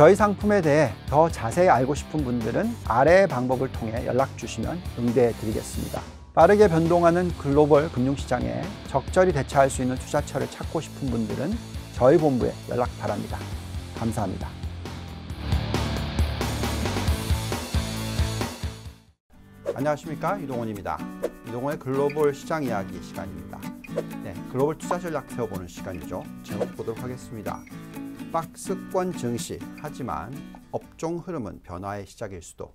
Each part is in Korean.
저희 상품에 대해 더 자세히 알고 싶은 분들은 아래의 방법을 통해 연락 주시면 응대해 드리겠습니다. 빠르게 변동하는 글로벌 금융시장에 적절히 대처할 수 있는 투자처를 찾고 싶은 분들은 저희 본부에 연락 바랍니다. 감사합니다. 안녕하십니까 이동원입니다. 이동원의 글로벌 시장 이야기 시간입니다. 네, 글로벌 투자 전략 세워보는 시간이죠. 제목 보도록 하겠습니다. 박스권 증시 하지만 업종 흐름은 변화의 시작일 수도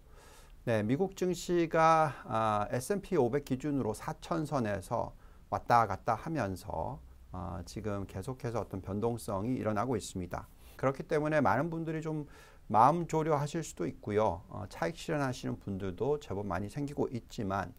네, 미국 증시가 아, S&P 500 기준으로 4천선에서 왔다 갔다 하면서 아, 지금 계속해서 어떤 변동성이 일어나고 있습니다. 그렇기 때문에 많은 분들이 좀 마음 조려하실 수도 있고요. 어, 차익 실현하시는 분들도 제법 많이 생기고 있지만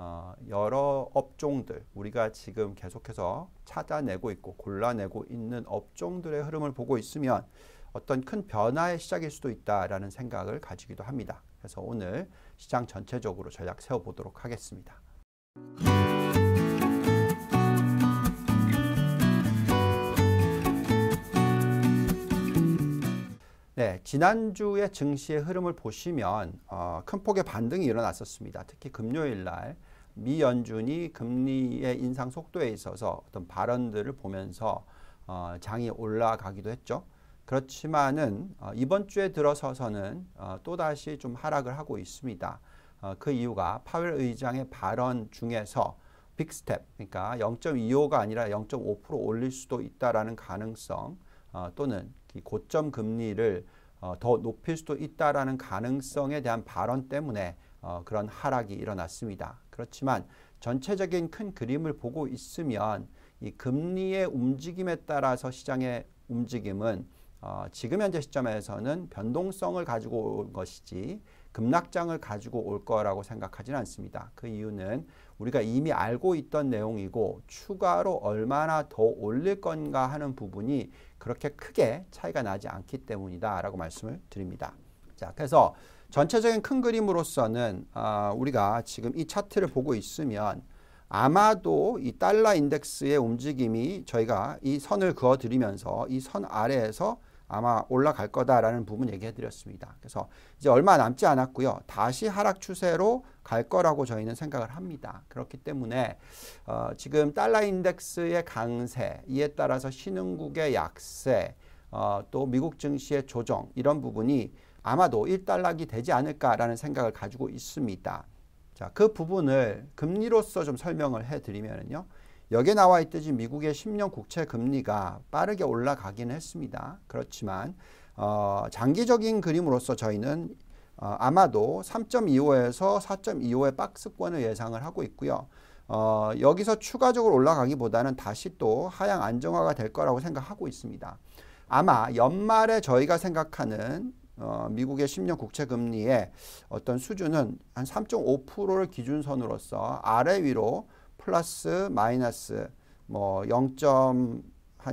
어, 여러 업종들 우리가 지금 계속해서 찾아내고 있고 골라내고 있는 업종들의 흐름을 보고 있으면 어떤 큰 변화의 시작일 수도 있다라는 생각을 가지기도 합니다. 그래서 오늘 시장 전체적으로 전략 세워보도록 하겠습니다. 네, 지난주에 증시의 흐름을 보시면 어, 큰 폭의 반등이 일어났었습니다. 특히 금요일 날미 연준이 금리의 인상 속도에 있어서 어떤 발언들을 보면서 어, 장이 올라가기도 했죠. 그렇지만은 어, 이번 주에 들어서서는 어, 또다시 좀 하락을 하고 있습니다. 어, 그 이유가 파웰 의장의 발언 중에서 빅스텝, 그러니까 0.25가 아니라 0.5% 올릴 수도 있다라는 가능성 어, 또는 고점 금리를 어, 더 높일 수도 있다라는 가능성에 대한 발언 때문에 그런 하락이 일어났습니다. 그렇지만 전체적인 큰 그림을 보고 있으면 이 금리의 움직임에 따라서 시장의 움직임은 어, 지금 현재 시점에서는 변동성을 가지고 올 것이지 급락장을 가지고 올 거라고 생각하지는 않습니다. 그 이유는 우리가 이미 알고 있던 내용이고 추가로 얼마나 더 올릴 건가 하는 부분이 그렇게 크게 차이가 나지 않기 때문이다라고 말씀을 드립니다. 자, 그래서 전체적인 큰 그림으로서는 아, 우리가 지금 이 차트를 보고 있으면 아마도 이 달러 인덱스의 움직임이 저희가 이 선을 그어드리면서 이 선 아래에서 아마 올라갈 거다라는 부분 얘기해 드렸습니다. 그래서 이제 얼마 남지 않았고요. 다시 하락 추세로 갈 거라고 저희는 생각을 합니다. 그렇기 때문에 어, 지금 달러 인덱스의 강세, 이에 따라서 신흥국의 약세, 어, 또 미국 증시의 조정 이런 부분이 아마도 1달락이 되지 않을까라는 생각을 가지고 있습니다. 자, 그 부분을 금리로서 좀 설명을 해드리면요. 여기에 나와 있듯이 미국의 10년 국채 금리가 빠르게 올라가긴 했습니다. 그렇지만 어, 장기적인 그림으로서 저희는 어, 아마도 3.25에서 4.25의 박스권을 예상을 하고 있고요. 어, 여기서 추가적으로 올라가기보다는 다시 또 하향 안정화가 될 거라고 생각하고 있습니다. 아마 연말에 저희가 생각하는 어, 미국의 10년 국채 금리의 어떤 수준은 한 3.5%를 기준선으로서 아래 위로 플러스 마이너스 뭐 0.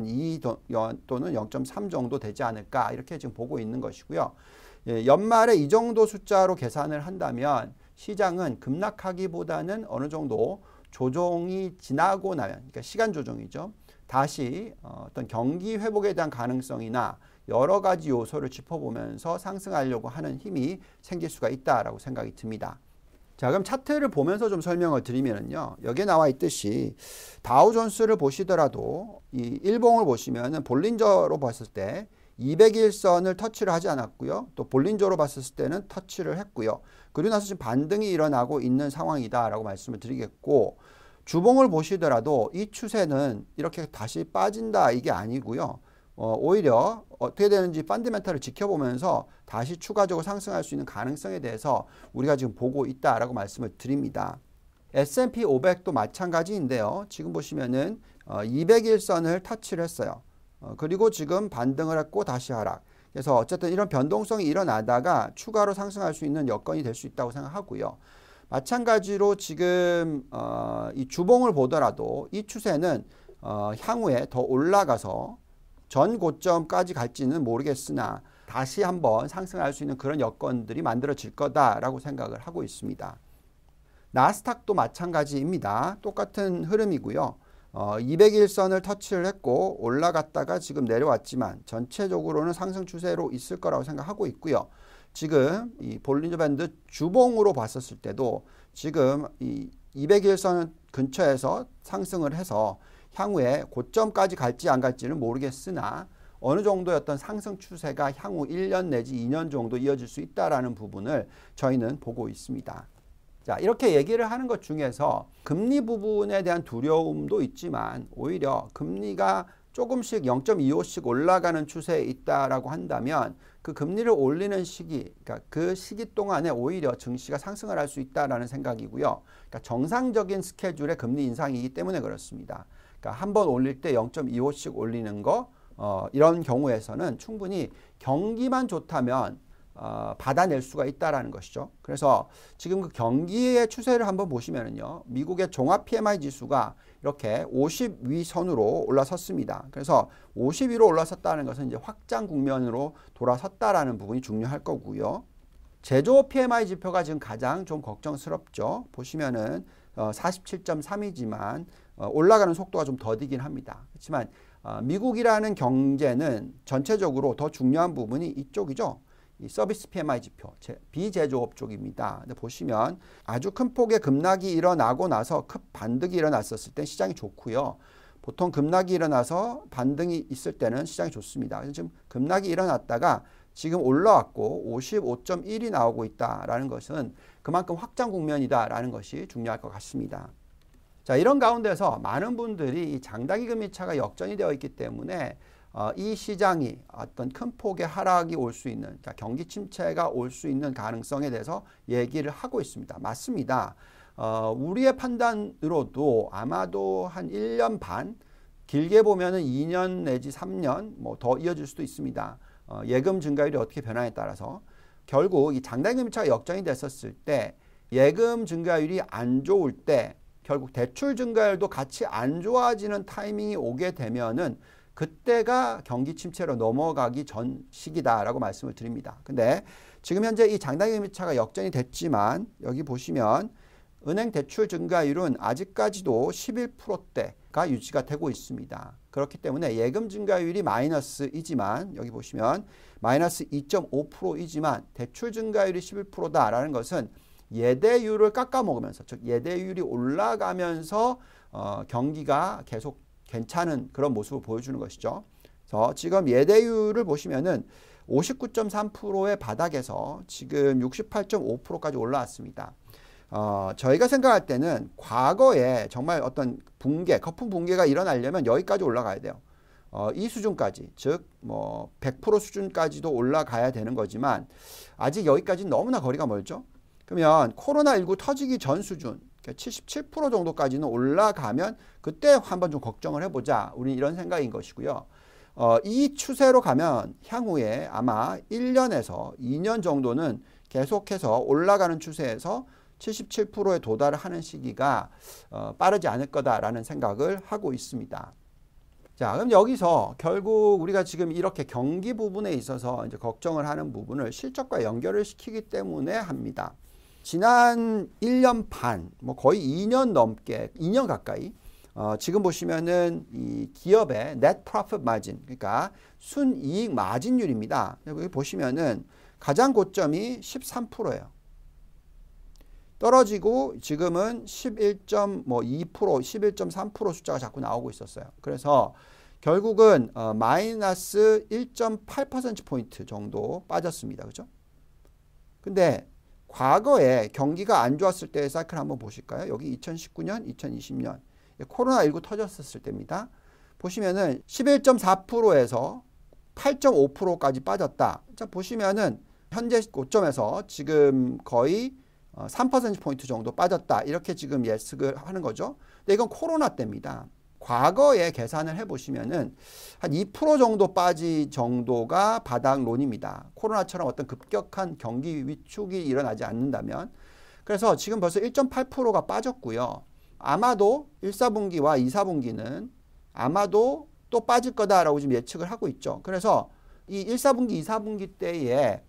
2 또는 0.3 정도 되지 않을까 이렇게 지금 보고 있는 것이고요. 예, 연말에 이 정도 숫자로 계산을 한다면 시장은 급락하기보다는 어느 정도 조정이 지나고 나면 그러니까 시간 조정이죠. 다시 어, 어떤 경기 회복에 대한 가능성이나 여러 가지 요소를 짚어보면서 상승하려고 하는 힘이 생길 수가 있다라고 생각이 듭니다. 자, 그럼 차트를 보면서 좀 설명을 드리면요. 여기에 나와 있듯이 다우존스를 보시더라도 이 일봉을 보시면은 볼린저로 봤을 때 200일선을 터치를 하지 않았고요. 또 볼린저로 봤을 때는 터치를 했고요. 그리고 나서 지금 반등이 일어나고 있는 상황이다라고 말씀을 드리겠고 주봉을 보시더라도 이 추세는 이렇게 다시 빠진다 이게 아니고요. 어, 오히려 어떻게 되는지 펀드멘탈을 지켜보면서 다시 추가적으로 상승할 수 있는 가능성에 대해서 우리가 지금 보고 있다라고 말씀을 드립니다. S&P 500도 마찬가지인데요. 지금 보시면은 어, 200일선을 터치를 했어요. 어, 그리고 지금 반등을 했고 다시 하락. 그래서 어쨌든 이런 변동성이 일어나다가 추가로 상승할 수 있는 여건이 될 수 있다고 생각하고요. 마찬가지로 지금 어, 이 주봉을 보더라도 이 추세는 어, 향후에 더 올라가서 전 고점까지 갈지는 모르겠으나 다시 한번 상승할 수 있는 그런 여건들이 만들어질 거다라고 생각을 하고 있습니다. 나스닥도 마찬가지입니다. 똑같은 흐름이고요. 어, 200일선을 터치를 했고 올라갔다가 지금 내려왔지만 전체적으로는 상승 추세로 있을 거라고 생각하고 있고요. 지금 이 볼린저 밴드 주봉으로 봤었을 때도 지금 이 200일선 근처에서 상승을 해서 향후에 고점까지 갈지 안 갈지는 모르겠으나 어느 정도의 어떤 상승 추세가 향후 1년 내지 2년 정도 이어질 수 있다라는 부분을 저희는 보고 있습니다. 자, 이렇게 얘기를 하는 것 중에서 금리 부분에 대한 두려움도 있지만 오히려 금리가 조금씩 0.25씩 올라가는 추세에 있다라고 한다면 그 금리를 올리는 시기, 그러니까 그 시기 동안에 오히려 증시가 상승을 할 수 있다라는 생각이고요. 그러니까 정상적인 스케줄의 금리 인상이기 때문에 그렇습니다. 그러니까 한번 올릴 때 0.25씩 올리는 거 어, 이런 경우에서는 충분히 경기만 좋다면 어, 받아낼 수가 있다라는 것이죠. 그래서 지금 그 경기의 추세를 한번 보시면은요. 미국의 종합 PMI 지수가 이렇게 50위 선으로 올라섰습니다. 그래서 50위로 올라섰다는 것은 이제 확장 국면으로 돌아섰다라는 부분이 중요할 거고요. 제조업 PMI 지표가 지금 가장 좀 걱정스럽죠. 보시면은 어, 47.3이지만 어, 올라가는 속도가 좀 더디긴 합니다. 그렇지만 어, 미국이라는 경제는 전체적으로 더 중요한 부분이 이쪽이죠. 이 서비스 PMI 지표, 비제조업 쪽입니다. 근데 보시면 아주 큰 폭의 급락이 일어나고 나서 큰 반등이 일어났었을 때 시장이 좋고요. 보통 급락이 일어나서 반등이 있을 때는 시장이 좋습니다. 지금 급락이 일어났다가 지금 올라왔고 55.1이 나오고 있다라는 것은 그만큼 확장 국면이다라는 것이 중요할 것 같습니다. 자, 이런 가운데서 많은 분들이 장단기 금리 차가 역전이 되어 있기 때문에 어, 이 시장이 어떤 큰 폭의 하락이 올 수 있는 그러니까 경기 침체가 올 수 있는 가능성에 대해서 얘기를 하고 있습니다. 맞습니다. 어, 우리의 판단으로도 아마도 한 1년 반 길게 보면 2년 내지 3년 뭐 더 이어질 수도 있습니다. 어, 예금 증가율이 어떻게 변화에 따라서 결국 이 장단기 금리차가 역전이 됐었을 때 예금 증가율이 안 좋을 때 결국 대출 증가율도 같이 안 좋아지는 타이밍이 오게 되면은 그때가 경기 침체로 넘어가기 전 시기다라고 말씀을 드립니다. 근데 지금 현재 이 장단기 금리차가 역전이 됐지만 여기 보시면 은행 대출 증가율은 아직까지도 11%대가 유지가 되고 있습니다. 그렇기 때문에 예금 증가율이 마이너스이지만 여기 보시면 마이너스 2.5%이지만 대출 증가율이 11%다라는 것은 예대율을 깎아 먹으면서 즉 예대율이 올라가면서 어, 경기가 계속 괜찮은 그런 모습을 보여주는 것이죠. 그래서 지금 예대율을 보시면은 59.3%의 바닥에서 지금 68.5%까지 올라왔습니다. 어, 저희가 생각할 때는 과거에 정말 어떤 붕괴, 거품 붕괴가 일어나려면 여기까지 올라가야 돼요. 어, 이 수준까지, 즉, 뭐, 100% 수준까지도 올라가야 되는 거지만, 아직 여기까지 는 너무나 거리가 멀죠? 그러면 코로나19 터지기 전 수준 77% 그러니까 정도까지는 올라가면 그때 한번 좀 걱정을 해보자. 우리는 이런 생각인 것이고요. 어, 이 추세로 가면 향후에 아마 1년에서 2년 정도는 계속해서 올라가는 추세에서 77%에 도달 하는 시기가 어, 빠르지 않을 거다라는 생각을 하고 있습니다. 자, 그럼 여기서 결국 우리가 지금 이렇게 경기 부분에 있어서 이제 걱정을 하는 부분을 실적과 연결을 시키기 때문에 합니다. 지난 1년 반, 뭐 거의 2년 넘게, 2년 가까이 어, 지금 보시면은 이 기업의 net profit margin, 그러니까 순이익 마진율입니다. 여기 보시면은 가장 고점이 13%예요. 떨어지고 지금은 11.2%, 11.3% 뭐 숫자가 자꾸 나오고 있었어요. 그래서 결국은 어, 마이너스 1.8% 포인트 정도 빠졌습니다. 그죠? 근데 과거에 경기가 안 좋았을 때의 사이클 한번 보실까요? 여기 2019년, 2020년 예, 코로나19 터졌을 때입니다. 보시면은 11.4%에서 8.5%까지 빠졌다. 자 보시면은 현재 고점에서 지금 거의 3% 어, 포인트 정도 빠졌다. 이렇게 지금 예측을 하는 거죠. 근데 이건 코로나 때입니다. 과거에 계산을 해보시면은 한 2% 정도 빠지 정도가 바닥론입니다. 코로나처럼 어떤 급격한 경기 위축이 일어나지 않는다면. 그래서 지금 벌써 1.8%가 빠졌고요. 아마도 1 4분기와2 4분기는 아마도 또 빠질 거다라고 지금 예측을 하고 있죠. 그래서 이1 4분기2 4분기 때에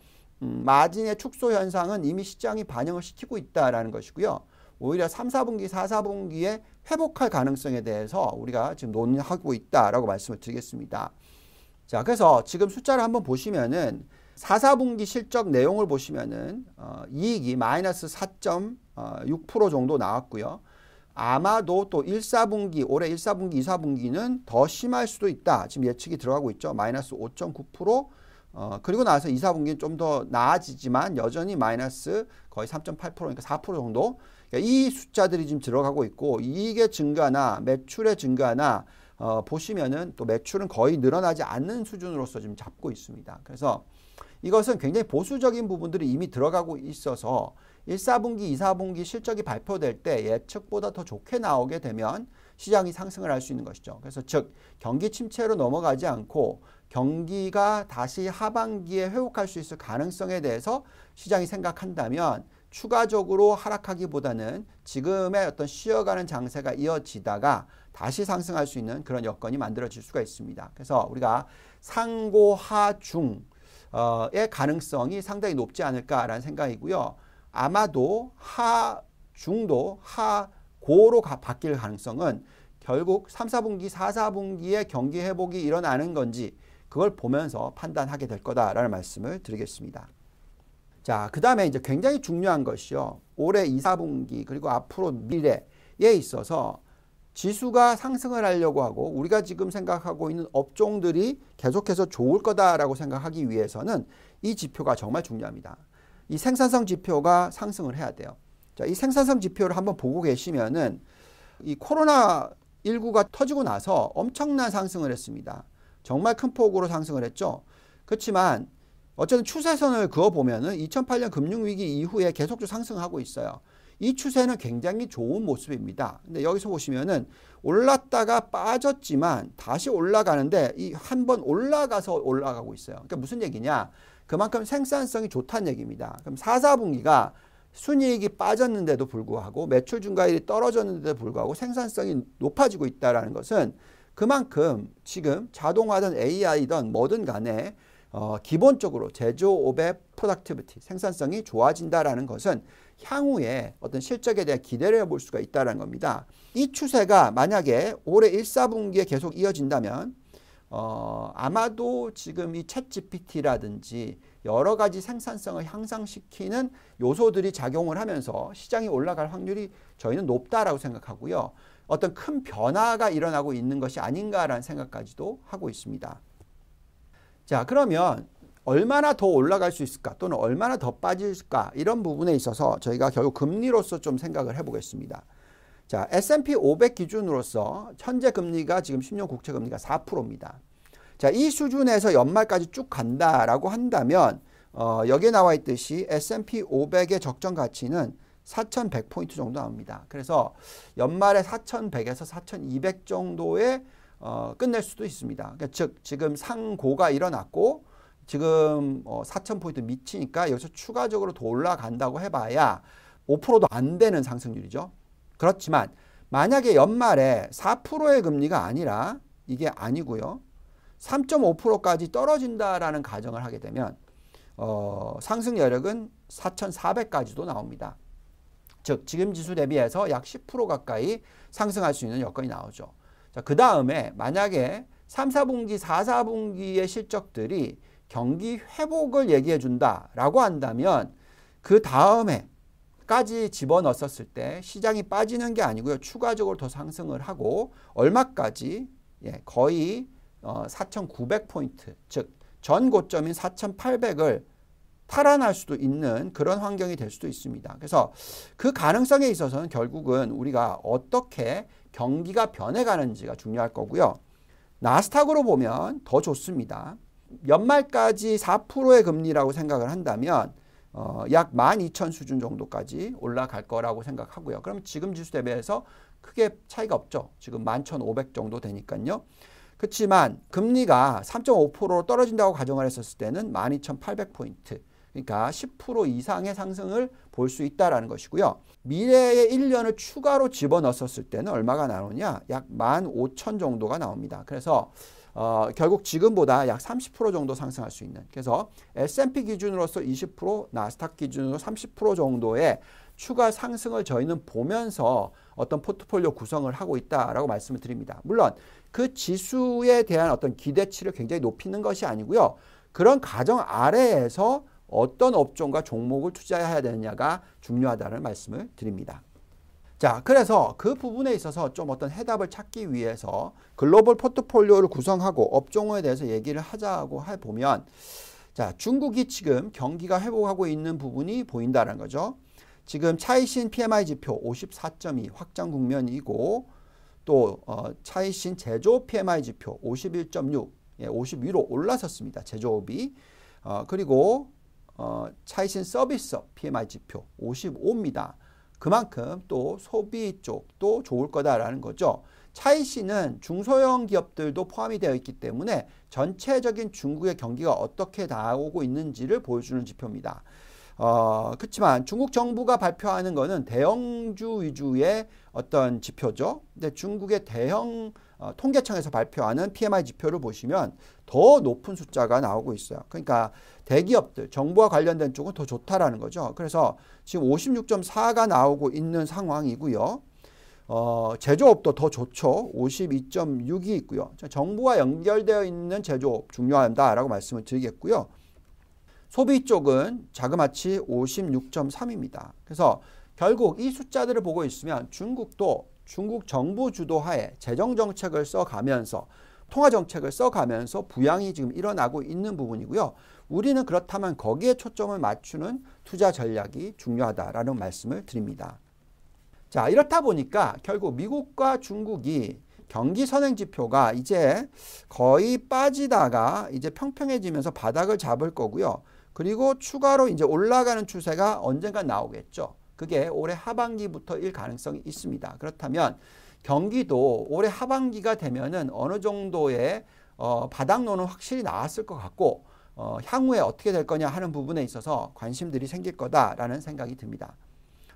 음, 마진의 축소 현상은 이미 시장이 반영을 시키고 있다라는 것이고요. 오히려 3, 4분기, 4, 4분기에 회복할 가능성에 대해서 우리가 지금 논의하고 있다라고 말씀을 드리겠습니다. 자, 그래서 지금 숫자를 한번 보시면은 4, 4분기 실적 내용을 보시면은 어, 이익이 마이너스 4.6% 어, 정도 나왔고요. 아마도 또 1, 4분기, 올해 1, 4분기, 2, 4분기는 더 심할 수도 있다. 지금 예측이 들어가고 있죠. 마이너스 5.9%. 어, 그리고 나서 2, 4분기는 좀 더 나아지지만 여전히 마이너스 거의 3.8%니까 그러니까 4% 정도 그러니까 이 숫자들이 지금 들어가고 있고 이익의 증가나 매출의 증가나 어, 보시면은 또 매출은 거의 늘어나지 않는 수준으로서 지금 잡고 있습니다. 그래서 이것은 굉장히 보수적인 부분들이 이미 들어가고 있어서 1사분기, 2사분기 실적이 발표될 때 예측보다 더 좋게 나오게 되면 시장이 상승을 할 수 있는 것이죠. 그래서 즉 경기 침체로 넘어가지 않고 경기가 다시 하반기에 회복할 수 있을 가능성에 대해서 시장이 생각한다면 추가적으로 하락하기보다는 지금의 어떤 쉬어가는 장세가 이어지다가 다시 상승할 수 있는 그런 여건이 만들어질 수가 있습니다. 그래서 우리가 상고하중의 어, 가능성이 상당히 높지 않을까라는 생각이고요. 아마도 하중도 하고로 바뀔 가능성은 결국 3, 4분기, 4, 4분기에 경기 회복이 일어나는 건지 그걸 보면서 판단하게 될 거다라는 말씀을 드리겠습니다. 자, 그 다음에 이제 굉장히 중요한 것이요. 올해 2, 4분기 그리고 앞으로 미래에 있어서 지수가 상승을 하려고 하고 우리가 지금 생각하고 있는 업종들이 계속해서 좋을 거다라고 생각하기 위해서는 이 지표가 정말 중요합니다. 이 생산성 지표가 상승을 해야 돼요. 자, 이 생산성 지표를 한번 보고 계시면은 이 코로나 19가 터지고 나서 엄청난 상승을 했습니다. 정말 큰 폭으로 상승을 했죠. 그렇지만 어쨌든 추세선을 그어보면은 2008년 금융위기 이후에 계속적 상승하고 있어요. 이 추세는 굉장히 좋은 모습입니다. 근데 여기서 보시면은 올랐다가 빠졌지만 다시 올라가는데 이 한 번 올라가서 올라가고 있어요. 그러니까 무슨 얘기냐? 그만큼 생산성이 좋다는 얘기입니다. 그럼 4, 4분기가 순이익이 빠졌는데도 불구하고 매출 증가율이 떨어졌는데도 불구하고 생산성이 높아지고 있다는 것은 그만큼 지금 자동화든 AI든 뭐든 간에 어, 기본적으로 제조업의 프로덕티비티, 생산성이 좋아진다라는 것은 향후에 어떤 실적에 대한 기대를 해볼 수가 있다는 겁니다. 이 추세가 만약에 올해 1, 4분기에 계속 이어진다면 어, 아마도 지금 이챗 GPT라든지 여러 가지 생산성을 향상시키는 요소들이 작용을 하면서 시장이 올라갈 확률이 저희는 높다라고 생각하고요. 어떤 큰 변화가 일어나고 있는 것이 아닌가라는 생각까지도 하고 있습니다. 자, 그러면 얼마나 더 올라갈 수 있을까 또는 얼마나 더 빠질까 이런 부분에 있어서 저희가 결국 금리로서 좀 생각을 해보겠습니다. 자, S&P 500 기준으로서 현재 금리가 지금 10년 국채 금리가 4%입니다. 자, 이 수준에서 연말까지 쭉 간다라고 한다면 어, 여기에 나와 있듯이 S&P 500의 적정 가치는 4,100포인트 정도 나옵니다. 그래서 연말에 4,100에서 4,200 정도의 어, 끝낼 수도 있습니다. 그러니까 즉 지금 상고가 일어났고 지금 어, 4,000포인트 미치니까 여기서 추가적으로 더 올라간다고 해봐야 5%도 안 되는 상승률이죠. 그렇지만 만약에 연말에 4%의 금리가 아니라 이게 아니고요. 3.5%까지 떨어진다라는 가정을 하게 되면 어, 상승 여력은 4,400까지도 나옵니다. 즉 지금 지수 대비해서 약 10% 가까이 상승할 수 있는 여건이 나오죠. 자, 그 다음에 만약에 3, 4분기, 4, 4분기의 실적들이 경기 회복을 얘기해 준다라고 한다면 그 다음에까지 집어넣었을 때 시장이 빠지는 게 아니고요. 추가적으로 더 상승을 하고 얼마까지 예, 거의 어, 4,900포인트 즉 전 고점인 4,800을 탈환할 수도 있는 그런 환경이 될 수도 있습니다. 그래서 그 가능성에 있어서는 결국은 우리가 어떻게 경기가 변해가는지가 중요할 거고요. 나스닥으로 보면 더 좋습니다. 연말까지 4%의 금리라고 생각을 한다면 어, 약12,000 수준 정도까지 올라갈 거라고 생각하고요. 그럼 지금 지수 대비해서 크게 차이가 없죠. 지금 11,500 정도 되니까요. 그렇지만 금리가 3.5%로 떨어진다고 가정을 했었을 때는 12,800포인트 그러니까 10% 이상의 상승을 볼 수있다는 것이고요. 미래의 1년을 추가로 집어넣었을 때는 얼마가 나오냐? 약 15,000 정도가 나옵니다. 그래서 어, 결국 지금보다 약 30% 정도 상승할 수 있는 그래서 S&P 기준으로서 20% 나스닥 기준으로 30% 정도의 추가 상승을 저희는 보면서 어떤 포트폴리오 구성을 하고 있다라고 말씀을 드립니다. 물론 그 지수에 대한 어떤 기대치를 굉장히 높이는 것이 아니고요. 그런 가정 아래에서 어떤 업종과 종목을 투자해야 되느냐가 중요하다는 말씀을 드립니다. 자, 그래서 그 부분에 있어서 좀 어떤 해답을 찾기 위해서 글로벌 포트폴리오를 구성하고 업종에 대해서 얘기를 하자고 해보면 자, 중국이 지금 경기가 회복하고 있는 부분이 보인다는 거죠. 지금 차이신 PMI 지표 54.2 확장 국면이고 또 어, 차이신 제조 PMI 지표 51.6 예, 51로 올라섰습니다. 제조업이. 어, 그리고 어, 차이신 서비스업 PMI 지표 55입니다. 그만큼 또 소비 쪽도 좋을 거다라는 거죠. 차이신은 중소형 기업들도 포함이 되어 있기 때문에 전체적인 중국의 경기가 어떻게 나오고 있는지를 보여주는 지표입니다. 어, 그렇지만 중국 정부가 발표하는 거는 대형주 위주의 어떤 지표죠. 근데 중국의 대형 어, 통계청에서 발표하는 PMI 지표를 보시면 더 높은 숫자가 나오고 있어요. 그러니까 대기업들, 정부와 관련된 쪽은 더 좋다라는 거죠. 그래서 지금 56.4가 나오고 있는 상황이고요. 어, 제조업도 더 좋죠. 52.6이 있고요. 정부와 연결되어 있는 제조업 중요하다라고 말씀을 드리겠고요. 소비 쪽은 자그마치 56.3입니다. 그래서 결국 이 숫자들을 보고 있으면 중국도 중국 정부 주도하에 재정 정책을 써가면서 통화 정책을 써가면서 부양이 지금 일어나고 있는 부분이고요. 우리는 그렇다면 거기에 초점을 맞추는 투자 전략이 중요하다라는 말씀을 드립니다. 자, 이렇다 보니까 결국 미국과 중국이 경기 선행 지표가 이제 거의 빠지다가 이제 평평해지면서 바닥을 잡을 거고요. 그리고 추가로 이제 올라가는 추세가 언젠가 나오겠죠. 그게 올해 하반기부터일 가능성이 있습니다. 그렇다면 경기도 올해 하반기가 되면은 어느 정도의 어, 바닥론은 확실히 나왔을 것 같고 어, 향후에 어떻게 될 거냐 하는 부분에 있어서 관심들이 생길 거다라는 생각이 듭니다.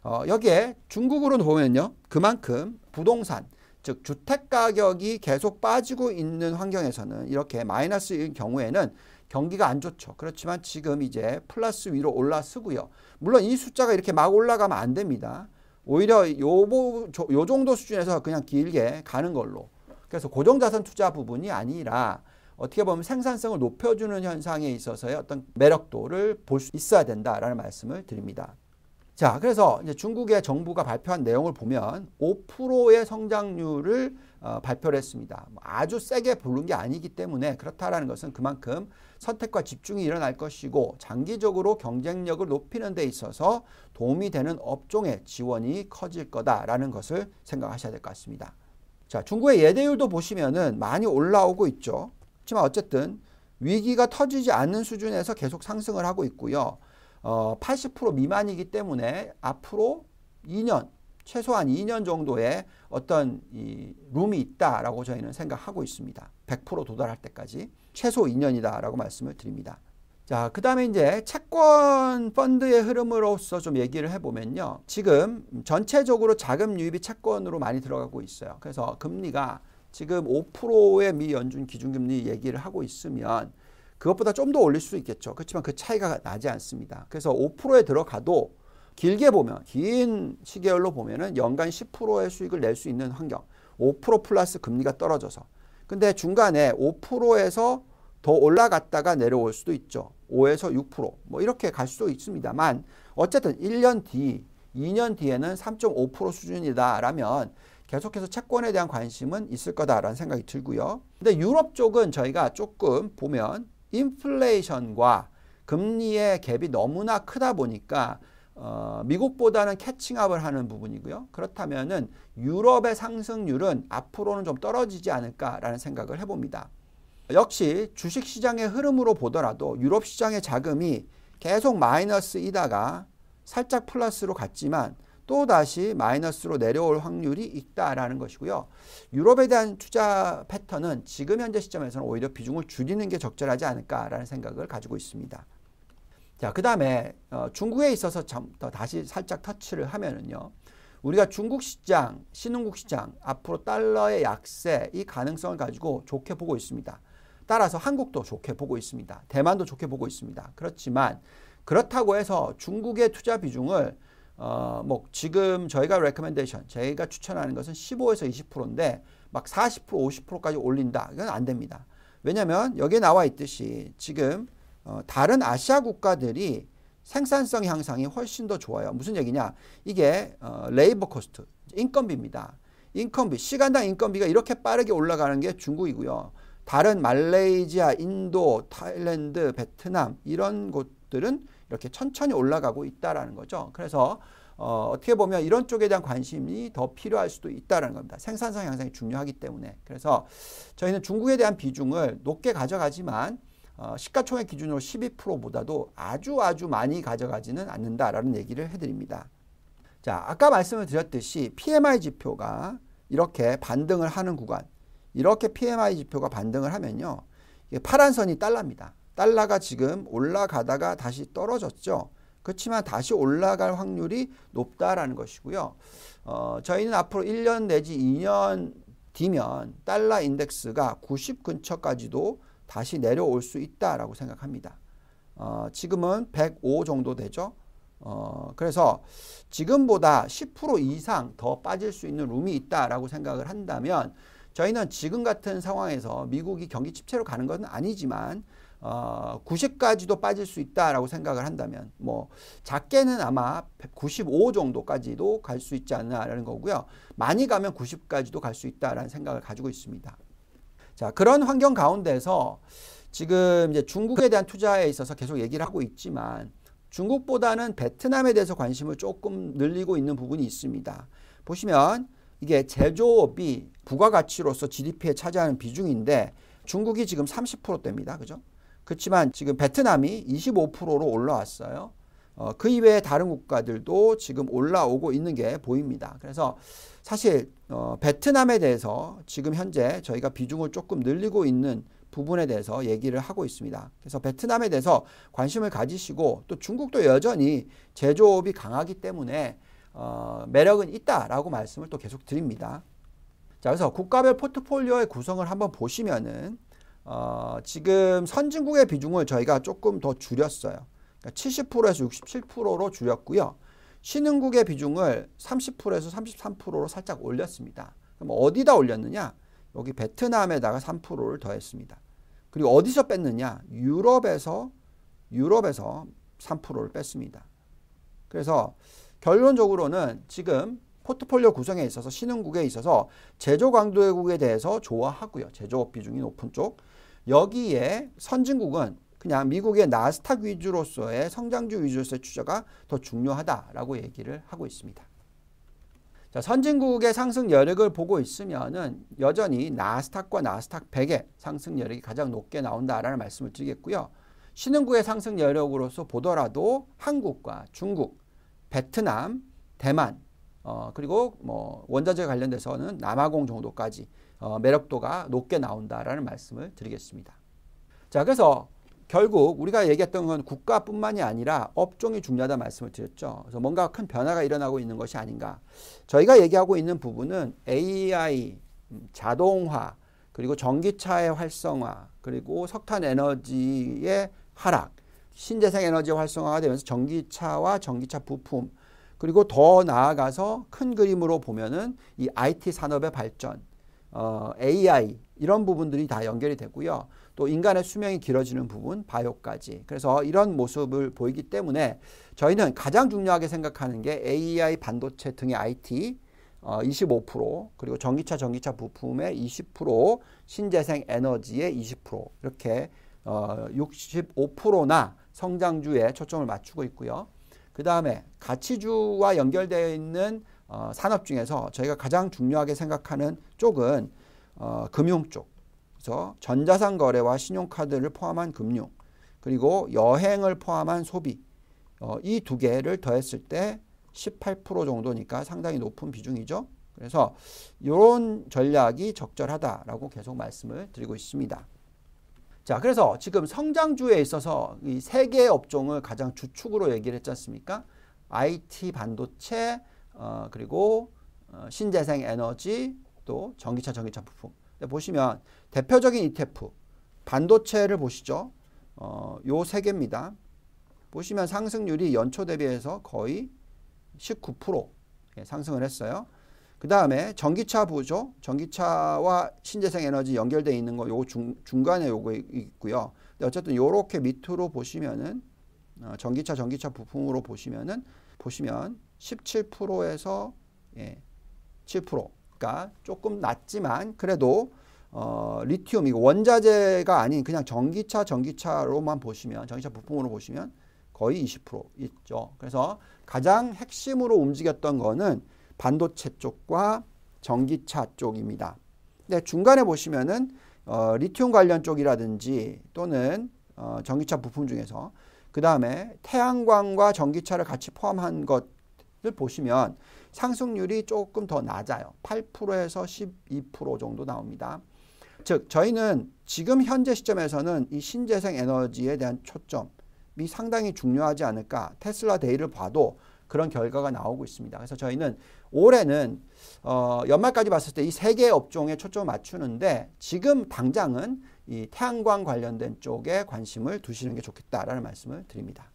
어, 여기에 중국으로 보면요. 그만큼 부동산, 즉 주택 가격이 계속 빠지고 있는 환경에서는 이렇게 마이너스인 경우에는 경기가 안 좋죠. 그렇지만 지금 이제 플러스 위로 올라서고요. 물론 이 숫자가 이렇게 막 올라가면 안 됩니다. 오히려 요보, 요 정도 수준에서 그냥 길게 가는 걸로. 그래서 고정자산 투자 부분이 아니라 어떻게 보면 생산성을 높여주는 현상에 있어서의 어떤 매력도를 볼 수 있어야 된다라는 말씀을 드립니다. 자, 그래서 이제 중국의 정부가 발표한 내용을 보면 5%의 성장률을 어, 발표를 했습니다. 뭐 아주 세게 부른 게 아니기 때문에 그렇다라는 것은 그만큼 선택과 집중이 일어날 것이고 장기적으로 경쟁력을 높이는 데 있어서 도움이 되는 업종의 지원이 커질 거다라는 것을 생각하셔야 될 것 같습니다. 자, 중국의 예대율도 보시면은 많이 올라오고 있죠. 그지만 어쨌든 위기가 터지지 않는 수준에서 계속 상승을 하고 있고요. 어, 80% 미만이기 때문에 앞으로 2년, 최소한 2년 정도의 어떤 이 룸이 있다라고 저희는 생각하고 있습니다. 100% 도달할 때까지. 최소 2년이다라고 말씀을 드립니다. 자, 그 다음에 이제 채권 펀드의 흐름으로서 좀 얘기를 해보면요. 지금 전체적으로 자금 유입이 채권으로 많이 들어가고 있어요. 그래서 금리가 지금 5%의 미 연준 기준금리 얘기를 하고 있으면 그것보다 좀 더 올릴 수 있겠죠. 그렇지만 그 차이가 나지 않습니다. 그래서 5%에 들어가도 길게 보면, 긴 시계열로 보면은 연간 10%의 수익을 낼 수 있는 환경, 5% 플러스 금리가 떨어져서 근데 중간에 5%에서 더 올라갔다가 내려올 수도 있죠. 5에서 6%뭐 이렇게 갈 수도 있습니다만 어쨌든 1년 뒤, 2년 뒤에는 3.5% 수준이다라면 계속해서 채권에 대한 관심은 있을 거다라는 생각이 들고요. 근데 유럽 쪽은 저희가 조금 보면 인플레이션과 금리의 갭이 너무나 크다 보니까 어, 미국보다는 캐칭업을 하는 부분이고요. 그렇다면은 유럽의 상승률은 앞으로는 좀 떨어지지 않을까라는 생각을 해봅니다. 역시 주식 시장의 흐름으로 보더라도 유럽 시장의 자금이 계속 마이너스이다가 살짝 플러스로 갔지만 또 다시 마이너스로 내려올 확률이 있다라는 것이고요. 유럽에 대한 투자 패턴은 지금 현재 시점에서는 오히려 비중을 줄이는 게 적절하지 않을까라는 생각을 가지고 있습니다. 자, 그 다음에 어, 중국에 있어서 좀더 다시 살짝 터치를 하면은요. 우리가 중국 시장, 신흥국 시장, 앞으로 달러의 약세, 이 가능성을 가지고 좋게 보고 있습니다. 따라서 한국도 좋게 보고 있습니다. 대만도 좋게 보고 있습니다. 그렇지만 그렇다고 해서 중국의 투자 비중을 어, 뭐 지금 저희가 레커멘데이션, 저희가 추천하는 것은 15에서 20%인데 막 40%, 50%까지 올린다. 이건 안 됩니다. 왜냐하면 여기에 나와 있듯이 지금 어, 다른 아시아 국가들이 생산성 향상이 훨씬 더 좋아요. 무슨 얘기냐? 이게 어, 레이버 코스트, 인건비입니다. 인건비, 시간당 인건비가 이렇게 빠르게 올라가는 게 중국이고요. 다른 말레이시아, 인도, 타일랜드, 베트남 이런 곳들은 이렇게 천천히 올라가고 있다라는 거죠. 그래서 어, 어떻게 보면 이런 쪽에 대한 관심이 더 필요할 수도 있다는 겁니다. 생산성 향상이 중요하기 때문에. 그래서 저희는 중국에 대한 비중을 높게 가져가지만 어, 시가총액 기준으로 12%보다도 아주 아주 많이 가져가지는 않는다라는 얘기를 해드립니다. 자, 아까 말씀을 드렸듯이 PMI 지표가 이렇게 반등을 하는 구간, 이렇게 PMI 지표가 반등을 하면요. 파란 선이 달러입니다. 달러가 지금 올라가다가 다시 떨어졌죠. 그렇지만 다시 올라갈 확률이 높다라는 것이고요. 어, 저희는 앞으로 1년 내지 2년 뒤면 달러 인덱스가 90 근처까지도 다시 내려올 수 있다라고 생각합니다. 어, 지금은 105 정도 되죠. 어, 그래서 지금보다 10% 이상 더 빠질 수 있는 룸이 있다라고 생각을 한다면 저희는 지금 같은 상황에서 미국이 경기 침체로 가는 것은 아니지만 어, 90까지도 빠질 수 있다라고 생각을 한다면 뭐 작게는 아마 95 정도까지도 갈 수 있지 않나라는 거고요. 많이 가면 90까지도 갈 수 있다라는 생각을 가지고 있습니다. 자, 그런 환경 가운데서 지금 이제 중국에 대한 투자에 있어서 계속 얘기를 하고 있지만 중국보다는 베트남에 대해서 관심을 조금 늘리고 있는 부분이 있습니다. 보시면 이게 제조업이 부가가치로서 GDP에 차지하는 비중인데 중국이 지금 30%대입니다. 그죠? 그렇지만 지금 베트남이 25%로 올라왔어요. 어, 그 이외에 다른 국가들도 지금 올라오고 있는 게 보입니다. 그래서 사실 어, 베트남에 대해서 지금 현재 저희가 비중을 조금 늘리고 있는 부분에 대해서 얘기를 하고 있습니다. 그래서 베트남에 대해서 관심을 가지시고 또 중국도 여전히 제조업이 강하기 때문에 어, 매력은 있다라고 말씀을 또 계속 드립니다. 자, 그래서 국가별 포트폴리오의 구성을 한번 보시면은 어, 지금 선진국의 비중을 저희가 조금 더 줄였어요. 70%에서 그러니까 67%로 줄였고요. 신흥국의 비중을 30%에서 33%로 살짝 올렸습니다. 그럼 어디다 올렸느냐? 여기 베트남에다가 3%를 더했습니다. 그리고 어디서 뺐느냐? 유럽에서 유럽에서 3%를 뺐습니다. 그래서 결론적으로는 지금 포트폴리오 구성에 있어서 신흥국에 있어서 제조 강도국에 대해서 좋아하고요. 제조업 비중이 높은 쪽. 여기에 선진국은 그냥 미국의 나스닥 위주로서의 성장주 위주로서의 추자가더 중요하다라고 얘기를 하고 있습니다. 자, 선진국의 상승 여력을 보고 있으면은 여전히 나스닥과 나스닥 100의 상승 여력이 가장 높게 나온다라는 말씀을 드리겠고요. 신흥국의 상승 여력으로서 보더라도 한국과 중국, 베트남, 대만, 어, 그리고 뭐 원자재 관련돼서는 남아공 정도까지 어, 매력도가 높게 나온다라는 말씀을 드리겠습니다. 자, 그래서 결국 우리가 얘기했던 건 국가뿐만이 아니라 업종이 중요하다 말씀을 드렸죠. 그래서 뭔가 큰 변화가 일어나고 있는 것이 아닌가. 저희가 얘기하고 있는 부분은 AI, 음, 자동화, 그리고 전기차의 활성화, 그리고 석탄 에너지의 하락, 신재생 에너지 활성화가 되면서 전기차와 전기차 부품, 그리고 더 나아가서 큰 그림으로 보면은 이 IT 산업의 발전, 어, AI 이런 부분들이 다 연결이 되고요. 또 인간의 수명이 길어지는 부분, 바이오까지. 그래서 이런 모습을 보이기 때문에 저희는 가장 중요하게 생각하는 게 AI e 반도체 등의 IT 25% 어, 그리고 전기차 전기차 부품의 20% 신재생 에너지의 20% 이렇게 65%나 어, 성장주에 초점을 맞추고 있고요. 그 다음에 가치주와 연결되어 있는 어, 산업 중에서 저희가 가장 중요하게 생각하는 쪽은 금융 쪽 그래서 전자상 거래와 신용카드를 포함한 금융 그리고 여행을 포함한 소비 어, 이두 개를 더했을 때 18% 정도니까 상당히 높은 비중이죠. 그래서 이런 전략이 적절하다라고 계속 말씀을 드리고 있습니다. 자, 그래서 지금 성장주에 있어서 이 세 개의 업종을 가장 주축으로 얘기를 했지 않습니까? IT 반도체, 어, 그리고 어, 신재생 에너지, 또 전기차, 전기차 부품. 보시면 대표적인 ETF 반도체를 보시죠. 어, 요 세 개입니다. 보시면 상승률이 연초 대비해서 거의 19% 예, 상승을 했어요. 그 다음에 전기차 보죠. 전기차와 신재생 에너지 연결되어 있는 거요 중간에 요거 있고요. 근데 어쨌든 요렇게 밑으로 보시면은 어, 전기차 전기차 부품으로 보시면은 보시면 17%에서 예, 7 그러니까 조금 낮지만 그래도 어, 리튬 이거 원자재가 아닌 그냥 전기차 전기차로만 보시면 전기차 부품으로 보시면 거의 20% 있죠. 그래서 가장 핵심으로 움직였던 거는 반도체 쪽과 전기차 쪽입니다. 근데 중간에 보시면은 어, 리튬 관련 쪽이라든지 또는 어, 전기차 부품 중에서 그 다음에 태양광과 전기차를 같이 포함한 것을 보시면 상승률이 조금 더 낮아요. 8%에서 12% 정도 나옵니다. 즉 저희는 지금 현재 시점에서는 이 신재생 에너지에 대한 초점이 상당히 중요하지 않을까 테슬라 데이를 봐도 그런 결과가 나오고 있습니다. 그래서 저희는 올해는 어, 연말까지 봤을 때 이 세 개의 업종에 초점을 맞추는데 지금 당장은 이 태양광 관련된 쪽에 관심을 두시는 게 좋겠다라는 말씀을 드립니다.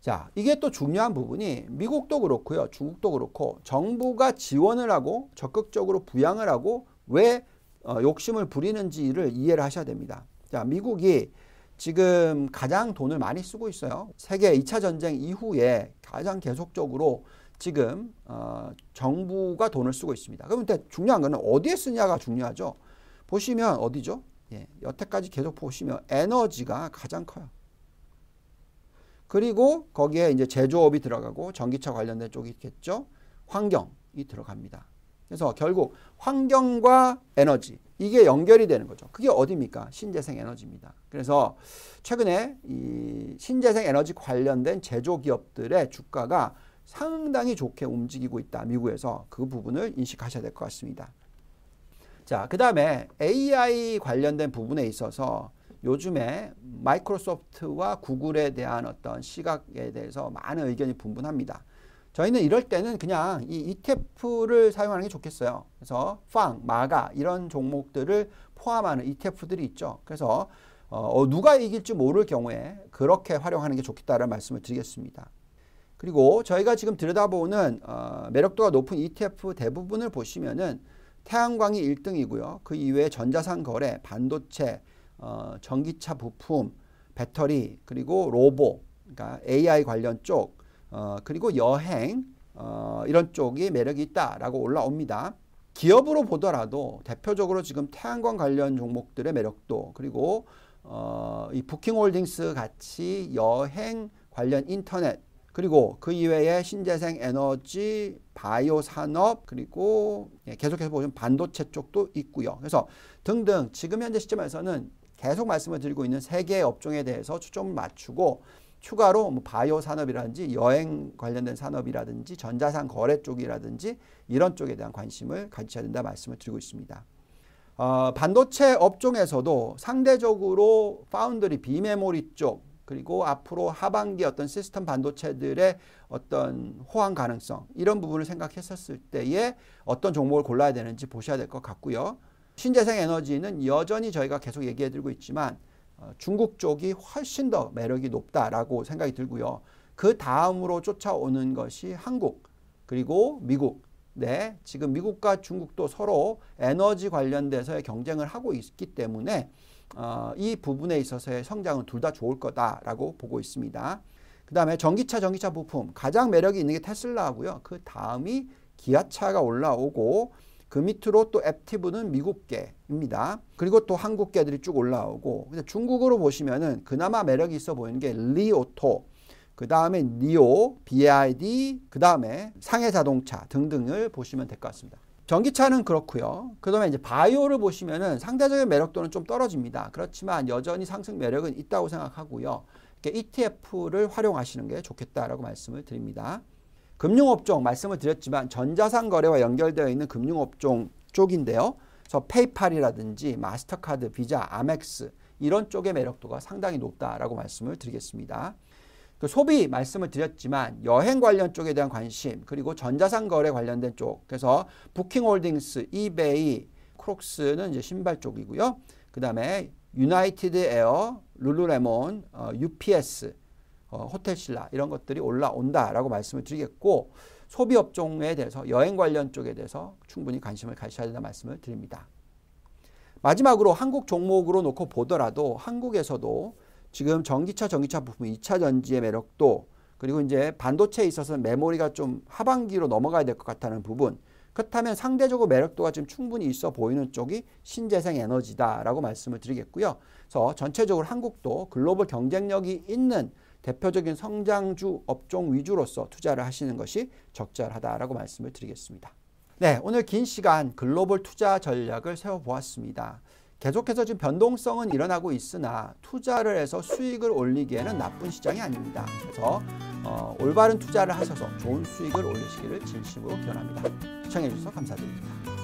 자, 이게 또 중요한 부분이 미국도 그렇고요. 중국도 그렇고 정부가 지원을 하고 적극적으로 부양을 하고 왜 어, 욕심을 부리는지를 이해를 하셔야 됩니다. 자, 미국이 지금 가장 돈을 많이 쓰고 있어요. 세계 2차 전쟁 이후에 가장 계속적으로 지금 어, 정부가 돈을 쓰고 있습니다. 그럼 데 중요한 거는 어디에 쓰냐가 중요하죠. 보시면 어디죠? 예, 여태까지 계속 보시면 에너지가 가장 커요. 그리고 거기에 이제 제조업이 들어가고 전기차 관련된 쪽이 있겠죠. 환경이 들어갑니다. 그래서 결국 환경과 에너지 이게 연결이 되는 거죠. 그게 어디입니까? 신재생 에너지입니다. 그래서 최근에 이 신재생 에너지 관련된 제조 기업들의 주가가 상당히 좋게 움직이고 있다. 미국에서 그 부분을 인식하셔야 될 것 같습니다. 자, 그 다음에 AI 관련된 부분에 있어서 요즘에 마이크로소프트와 구글에 대한 어떤 시각에 대해서 많은 의견이 분분합니다. 저희는 이럴 때는 그냥 이 ETF를 사용하는 게 좋겠어요. 그래서 팡, 마가 이런 종목들을 포함하는 ETF들이 있죠. 그래서 어, 어, 누가 이길지 모를 경우에 그렇게 활용하는 게 좋겠다는 말씀을 드리겠습니다. 그리고 저희가 지금 들여다보는 어, 매력도가 높은 ETF 대부분을 보시면은 태양광이 1등이고요. 그 이외에 전자상 거래, 반도체, 어, 전기차 부품, 배터리, 그리고 로봇 그러니까 AI 관련 쪽, 어, 그리고 여행 어, 이런 쪽이 매력이 있다라고 올라옵니다. 기업으로 보더라도 대표적으로 지금 태양광 관련 종목들의 매력도 그리고 어, 이 부킹홀딩스 같이 여행 관련 인터넷 그리고 그 이외에 신재생 에너지, 바이오 산업, 그리고 예, 계속해서 보시면 반도체 쪽도 있고요. 그래서 등등 지금 현재 시점에서는 계속 말씀을 드리고 있는 세 개의 업종에 대해서 초점을 맞추고 추가로 뭐 바이오 산업이라든지 여행 관련된 산업이라든지 전자상 거래 쪽이라든지 이런 쪽에 대한 관심을 가지셔야 된다 말씀을 드리고 있습니다. 어, 반도체 업종에서도 상대적으로 파운드리 비메모리 쪽 그리고 앞으로 하반기 어떤 시스템 반도체들의 어떤 호황 가능성 이런 부분을 생각했었을 때에 어떤 종목을 골라야 되는지 보셔야 될 것 같고요. 신재생 에너지는 여전히 저희가 계속 얘기해 드리고 있지만 어, 중국 쪽이 훨씬 더 매력이 높다라고 생각이 들고요. 그 다음으로 쫓아오는 것이 한국 그리고 미국. 네, 지금 미국과 중국도 서로 에너지 관련돼서의 경쟁을 하고 있기 때문에 어, 이 부분에 있어서의 성장은 둘 다 좋을 거다라고 보고 있습니다. 그 다음에 전기차, 전기차 부품 가장 매력이 있는 게 테슬라고요. 그 다음이 기아차가 올라오고 그 밑으로 또 액티브는 미국계입니다. 그리고 또 한국계들이 쭉 올라오고 근데 중국으로 보시면은 그나마 매력이 있어 보이는 게 리오토 그 다음에 니오, BID, 그 다음에 상해 자동차 등등을 보시면 될 것 같습니다. 전기차는 그렇고요. 그다음에 이제 바이오를 보시면은 상대적인 매력도는 좀 떨어집니다. 그렇지만 여전히 상승 매력은 있다고 생각하고요. ETF를 활용하시는 게 좋겠다라고 말씀을 드립니다. 금융업종 말씀을 드렸지만 전자상 거래와 연결되어 있는 금융업종 쪽인데요. 그래서 페이팔이라든지 마스터카드, 비자, 아멕스 이런 쪽의 매력도가 상당히 높다라고 말씀을 드리겠습니다. 그 소비 말씀을 드렸지만 여행 관련 쪽에 대한 관심 그리고 전자상 거래 관련된 쪽 그래서 부킹홀딩스, 이베이, 크록스는 이제 신발 쪽이고요. 그 다음에 유나이티드 에어, 룰루레몬, 어, UPS 어, 호텔 신라 이런 것들이 올라온다라고 말씀을 드리겠고 소비 업종에 대해서 여행 관련 쪽에 대해서 충분히 관심을 가셔야 된다 말씀을 드립니다. 마지막으로 한국 종목으로 놓고 보더라도 한국에서도 지금 전기차 전기차 부품 2차 전지의 매력도 그리고 이제 반도체에 있어서는 메모리가 좀 하반기로 넘어가야 될 것 같다는 부분 그렇다면 상대적으로 매력도가 지금 충분히 있어 보이는 쪽이 신재생 에너지다라고 말씀을 드리겠고요. 그래서 전체적으로 한국도 글로벌 경쟁력이 있는 대표적인 성장주 업종 위주로서 투자를 하시는 것이 적절하다라고 말씀을 드리겠습니다. 네, 오늘 긴 시간 글로벌 투자 전략을 세워보았습니다. 계속해서 지금 변동성은 일어나고 있으나 투자를 해서 수익을 올리기에는 나쁜 시장이 아닙니다. 그래서 어, 올바른 투자를 하셔서 좋은 수익을 올리시기를 진심으로 기원합니다. 시청해주셔서 감사드립니다.